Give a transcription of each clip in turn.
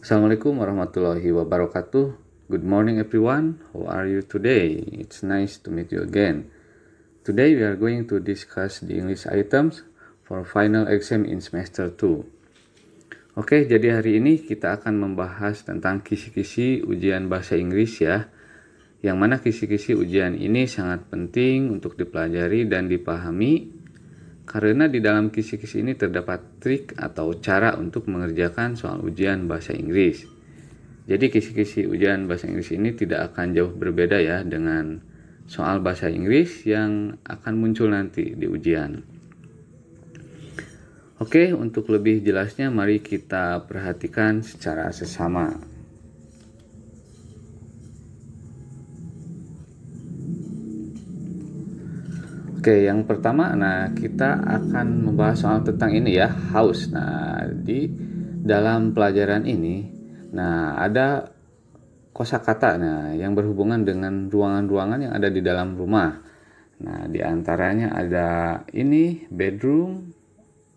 Assalamualaikum warahmatullahi wabarakatuh. Good morning everyone. How are you today? It's nice to meet you again. Today we are going to discuss the English items for final exam in semester 2. Oke, jadi hari ini kita akan membahas tentang kisi-kisi ujian bahasa Inggris ya. Yang mana kisi-kisi ujian ini sangat penting untuk dipelajari dan dipahami karena di dalam kisi-kisi ini terdapat trik atau cara untuk mengerjakan soal ujian bahasa Inggris. Jadi kisi-kisi ujian bahasa Inggris ini tidak akan jauh berbeda ya dengan soal bahasa Inggris yang akan muncul nanti di ujian. Oke, untuk lebih jelasnya mari kita perhatikan secara sesama. Oke, yang pertama, nah kita akan membahas soal tentang ini ya, haus. Nah, di dalam pelajaran ini, nah ada kosakata nah yang berhubungan dengan ruangan-ruangan yang ada di dalam rumah. Nah, di antaranya ada ini bedroom,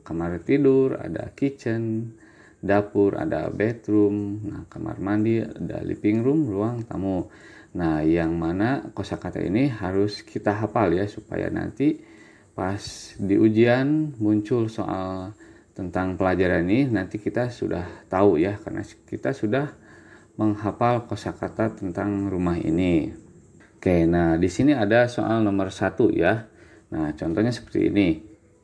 kamar tidur, ada kitchen, dapur, ada bedroom, nah kamar mandi, ada living room, ruang tamu. Nah, yang mana kosakata ini harus kita hafal ya supaya nanti pas di ujian muncul soal tentang pelajaran ini nanti kita sudah tahu ya karena kita sudah menghafal kosakata tentang rumah ini. Oke, nah di sini ada soal nomor satu ya. Nah, contohnya seperti ini.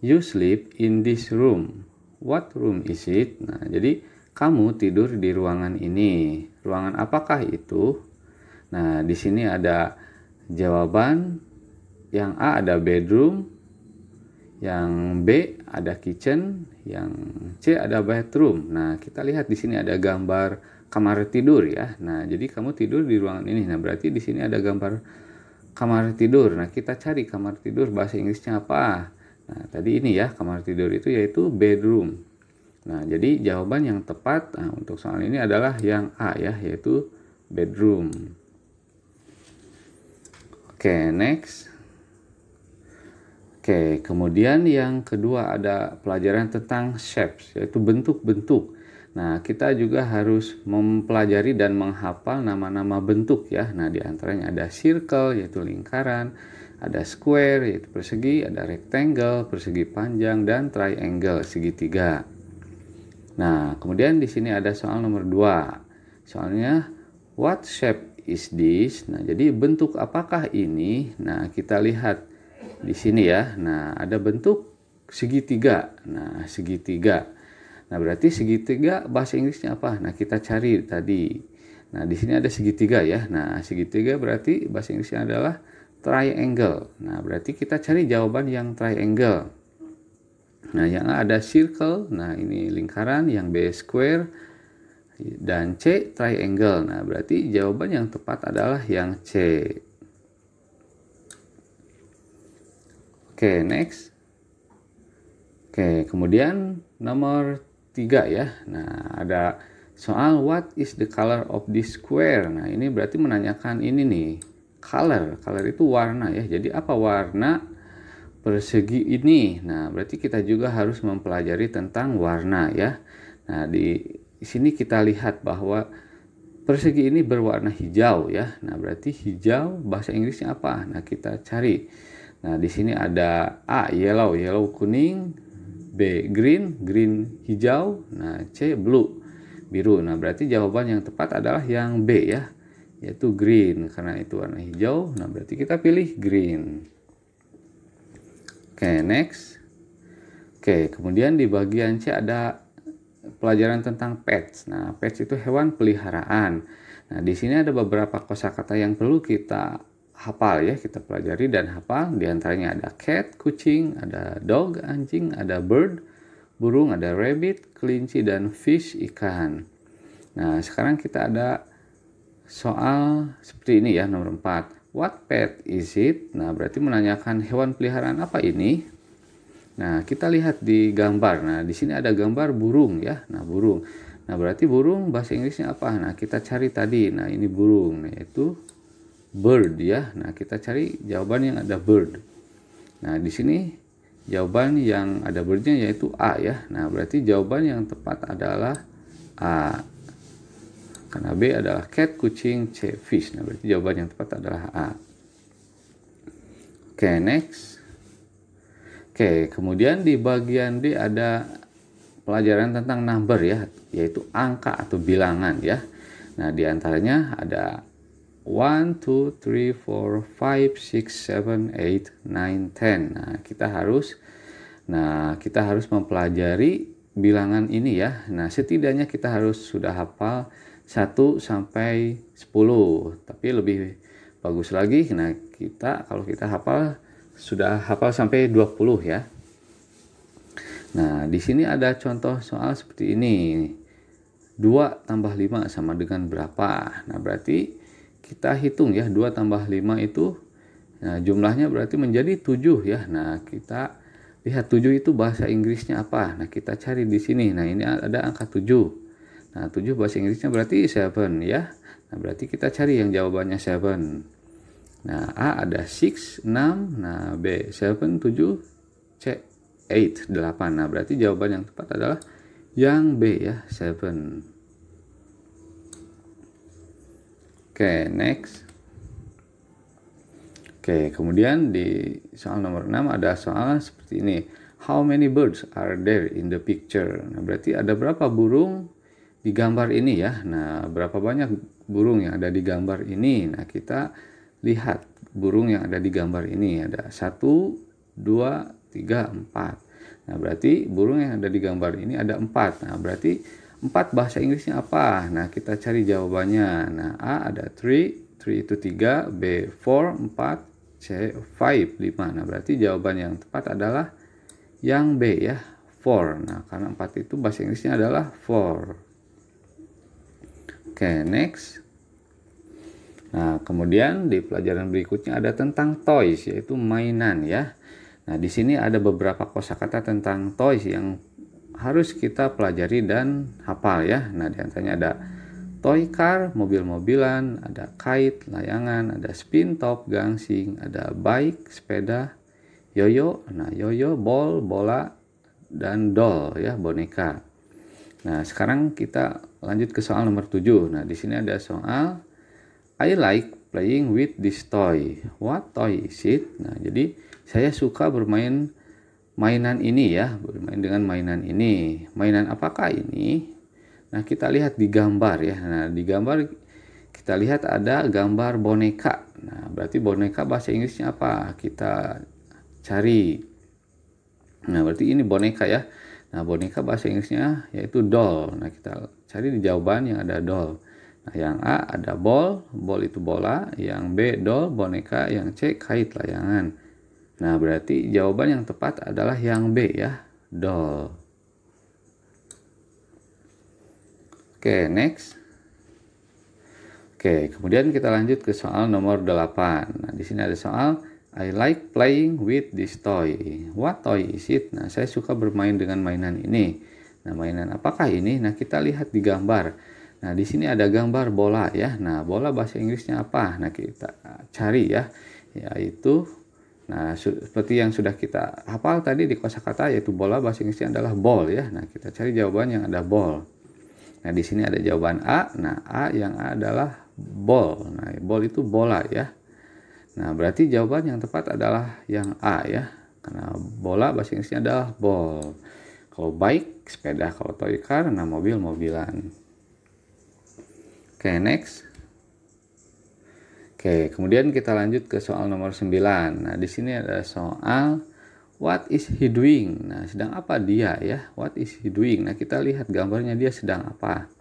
You sleep in this room. What room is it? Nah, jadi kamu tidur di ruangan ini. Ruangan apakah itu? Nah, di sini ada jawaban yang A ada bedroom, yang B ada kitchen, yang C ada bathroom. Nah, kita lihat di sini ada gambar kamar tidur ya. Nah, jadi kamu tidur di ruangan ini. Nah, berarti di sini ada gambar kamar tidur. Nah, kita cari kamar tidur bahasa Inggrisnya apa? Nah, tadi ini ya, kamar tidur itu yaitu bedroom. Nah, jadi jawaban yang tepat nah, untuk soal ini adalah yang A ya, yaitu bedroom. Oke, next. Oke, kemudian yang kedua ada pelajaran tentang shapes, yaitu bentuk-bentuk. Nah, kita juga harus mempelajari dan menghafal nama-nama bentuk ya. Nah, di antaranya ada circle yaitu lingkaran, ada square yaitu persegi, ada rectangle, persegi panjang dan triangle segitiga. Nah, kemudian di sini ada soal nomor dua. Soalnya what shape is this. Nah, jadi bentuk apakah ini? Nah, kita lihat di sini ya. Nah, ada bentuk segitiga. Nah, segitiga. Nah, berarti segitiga bahasa Inggrisnya apa? Nah, kita cari tadi. Nah, di sini ada segitiga ya. Nah, segitiga berarti bahasa Inggrisnya adalah triangle. Nah, berarti kita cari jawaban yang triangle. Nah, yang A ada circle. Nah, ini lingkaran. Yang B square dan C triangle. Nah, berarti jawaban yang tepat adalah yang C. Oke, next. Oke, kemudian nomor 3 ya. Nah, ada soal what is the color of this square. Nah, ini berarti menanyakan ini nih. Color, color itu warna ya. Jadi apa warna persegi ini? Nah, berarti kita juga harus mempelajari tentang warna ya. Nah, di di sini kita lihat bahwa persegi ini berwarna hijau ya. Nah, berarti hijau bahasa Inggrisnya apa? Nah, kita cari. Nah, di sini ada A yellow, yellow kuning, B green, green hijau, nah C blue, biru. Nah, berarti jawaban yang tepat adalah yang B ya, yaitu green karena itu warna hijau. Nah, berarti kita pilih green. Oke, okay, next. Oke, okay, kemudian di bagian C ada pelajaran tentang pets. Nah, pets itu hewan peliharaan. Nah, di sini ada beberapa kosakata yang perlu kita hafal ya, kita pelajari dan hafal. Di antaranya ada cat, kucing, ada dog, anjing, ada bird, burung, ada rabbit, kelinci dan fish ikan. Nah, sekarang kita ada soal seperti ini ya, nomor 4. What pet is it? Nah, berarti menanyakan hewan peliharaan apa ini? Nah, kita lihat di gambar. Nah, di sini ada gambar burung ya. Nah, burung. Nah, berarti burung bahasa Inggrisnya apa? Nah, kita cari tadi. Nah, ini burung yaitu bird ya. Nah, kita cari jawaban yang ada bird. Nah, di sini jawaban yang ada birdnya yaitu A ya. Nah, berarti jawaban yang tepat adalah A. Karena B adalah cat, kucing, C, fish. Nah, berarti jawaban yang tepat adalah A. Oke, okay, next. Oke, kemudian di bagian D ada pelajaran tentang number ya, yaitu angka atau bilangan ya. Nah, di antaranya ada 1, 2, 3, 4, 5, 6, 7, 8, 9, 10. Nah, kita harus Nah, kita harus mempelajari bilangan ini ya. Nah, setidaknya kita harus sudah hafal 1 sampai 10. Tapi lebih bagus lagi, nah kita kalau kita hafal sudah hafal sampai 20 ya. Nah, di sini ada contoh soal seperti ini. 2 tambah 5 sama dengan berapa? Nah, berarti kita hitung ya, 2 tambah 5 itu nah, jumlahnya berarti menjadi 7 ya. Nah, kita lihat 7 itu bahasa Inggrisnya apa? Nah, kita cari di sini. Nah, ini ada angka 7. Nah, 7 bahasa Inggrisnya berarti 7 ya. Nah, berarti kita cari yang jawabannya 7. Nah, A ada 6, 6, nah B 7, 7, C 8. 8. Nah, berarti jawaban yang tepat adalah yang B ya, 7. Oke, okay, next. Oke, okay, kemudian di soal nomor 6 ada soal seperti ini. How many birds are there in the picture? Nah, berarti ada berapa burung di gambar ini ya? Nah, berapa banyak burung yang ada di gambar ini? Nah, kita lihat burung yang ada di gambar ini ada satu dua tiga empat nah berarti burung yang ada di gambar ini ada empat nah berarti empat bahasa Inggrisnya apa nah kita cari jawabannya nah A ada three three itu tiga B four empat C five lima nah berarti jawaban yang tepat adalah yang B ya four nah karena empat itu bahasa Inggrisnya adalah four oke okay, next Nah, kemudian di pelajaran berikutnya ada tentang toys, yaitu mainan ya. Nah, di sini ada beberapa kosakata tentang toys yang harus kita pelajari dan hafal ya. Nah, di antaranya ada toy car, mobil-mobilan, ada kite, layangan, ada spin top, gangsing, ada bike, sepeda, yoyo, nah yoyo, ball bola, dan doll ya, boneka. Nah, sekarang kita lanjut ke soal nomor 7. Nah, di sini ada soal I like playing with this toy. What toy is it? Nah, jadi saya suka bermain mainan ini ya, bermain dengan mainan ini. Mainan apakah ini? Nah, kita lihat di gambar ya. Nah, di gambar kita lihat ada gambar boneka. Nah, berarti boneka bahasa Inggrisnya apa? Kita cari. Nah, berarti ini boneka ya. Nah, boneka bahasa Inggrisnya yaitu doll. Nah, kita cari di jawaban yang ada doll yang A ada ball, ball itu bola, yang B doll, boneka, yang C kait layangan. Nah, berarti jawaban yang tepat adalah yang B ya, doll. Oke, next. Oke, kemudian kita lanjut ke soal nomor 8. Nah, di sini ada soal I like playing with this toy. What toy is it? Nah, saya suka bermain dengan mainan ini. Nah, mainan apakah ini? Nah, kita lihat di gambar Nah, di sini ada gambar bola ya. Nah, bola bahasa Inggrisnya apa? Nah, kita cari ya, yaitu nah seperti yang sudah kita hafal tadi di kosakata yaitu bola bahasa Inggrisnya adalah ball ya. Nah, kita cari jawaban yang ada ball. Nah, di sini ada jawaban A. Nah, A yang A adalah ball. Nah, ball itu bola ya. Nah, berarti jawaban yang tepat adalah yang A ya. Karena bola bahasa Inggrisnya adalah ball. Kalau bike sepeda, kalau toy car, nah mobil mobilan. Oke, okay, next. Oke, okay, kemudian kita lanjut ke soal nomor 9. Nah, di sini ada soal what is he doing? Nah, sedang apa dia ya? What is he doing? Nah, kita lihat gambarnya dia sedang apa.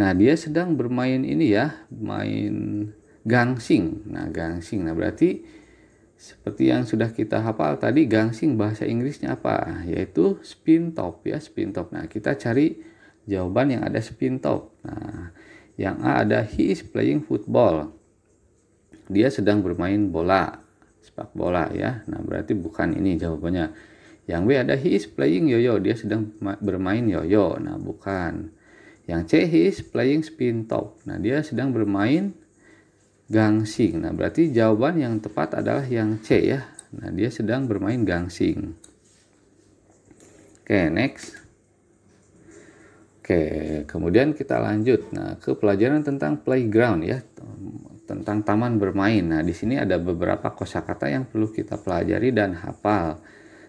Nah, dia sedang bermain ini ya, main gangsing. Nah, gangsing. Nah, berarti seperti yang sudah kita hafal tadi, gangsing bahasa Inggrisnya apa? Yaitu spin top ya, spin top. Nah, kita cari jawaban yang ada spin top. Nah, yang A ada he is playing football. Dia sedang bermain bola, sepak bola ya. Nah, berarti bukan ini jawabannya. Yang B ada he is playing yoyo, dia sedang bermain yoyo. Nah, bukan. Yang C he is playing spin top. Nah, dia sedang bermain gangsing. Nah, berarti jawaban yang tepat adalah yang C ya. Nah, dia sedang bermain gangsing. Oke, okay, next. Oke, kemudian kita lanjut nah ke pelajaran tentang playground ya, tentang taman bermain. Nah, di sini ada beberapa kosakata yang perlu kita pelajari dan hafal.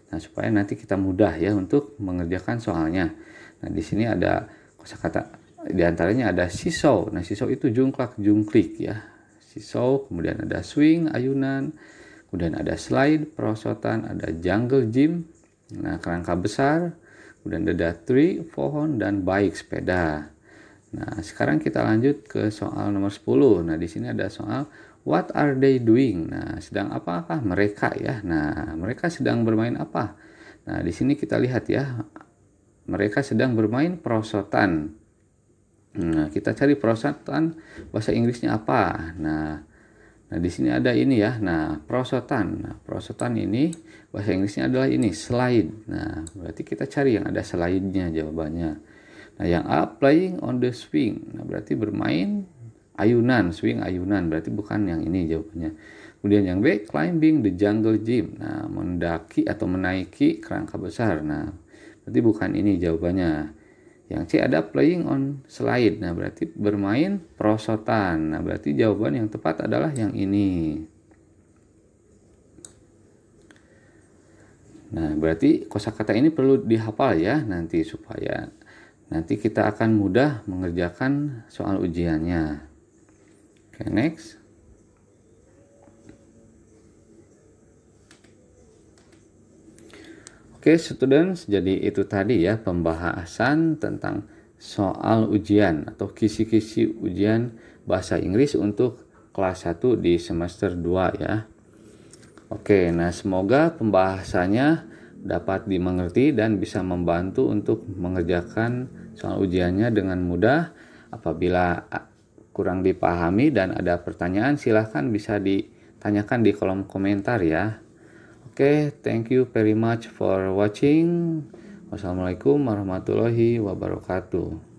Nah, supaya nanti kita mudah ya untuk mengerjakan soalnya. Nah, di sini ada kosakata di antaranya ada sisau. Nah, sisau itu jungklak jungklik ya. Sisau, kemudian ada swing, ayunan, kemudian ada slide, perosotan, ada jungle gym, nah kerangka besar, kemudian ada tree, pohon, dan baik sepeda. Nah, sekarang kita lanjut ke soal nomor 10. Nah, di sini ada soal what are they doing? Nah, sedang apakah mereka ya? Nah, mereka sedang bermain apa? Nah, di sini kita lihat ya, mereka sedang bermain perosotan. Nah, kita cari perosotan bahasa Inggrisnya apa? Nah, Nah, di sini ada ini ya. Nah, perosotan. Nah, perosotan ini bahasa Inggrisnya adalah ini, slide. Nah, berarti kita cari yang ada selainnya jawabannya. Nah, yang A playing on the swing. Nah, berarti bermain ayunan, swing ayunan. Berarti bukan yang ini jawabannya. Kemudian yang B climbing the jungle gym. Nah, mendaki atau menaiki kerangka besar. Nah, berarti bukan ini jawabannya. Yang C ada playing on slide. Nah, berarti bermain perosotan. Nah, berarti jawaban yang tepat adalah yang ini. Nah, berarti kosakata ini perlu dihafal ya nanti supaya nanti kita akan mudah mengerjakan soal ujiannya. Oke, okay, next. Oke, students, jadi itu tadi ya pembahasan tentang soal ujian atau kisi-kisi ujian bahasa Inggris untuk kelas 1 di semester 2 ya. Oke, nah semoga pembahasannya dapat dimengerti dan bisa membantu untuk mengerjakan soal ujiannya dengan mudah. Apabila kurang dipahami dan ada pertanyaan silahkan bisa ditanyakan di kolom komentar ya okay, thank you very much for watching. Wassalamualaikum warahmatullahi wabarakatuh.